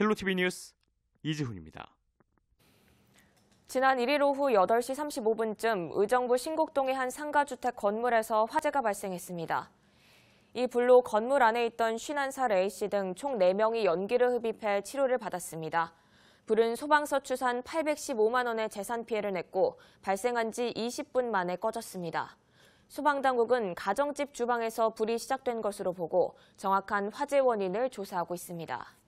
헬로 TV 뉴스 이지훈입니다. 지난 1일 오후 8시 35분쯤 의정부 신곡동의 한 상가주택 건물에서 화재가 발생했습니다. 이 불로 건물 안에 있던 51살 A씨 등총 4명이 연기를 흡입해 치료를 받았습니다. 불은 소방서 추산 815만 원의 재산 피해를 냈고 발생한 지 20분 만에 꺼졌습니다. 소방당국은 가정집 주방에서 불이 시작된 것으로 보고 정확한 화재 원인을 조사하고 있습니다.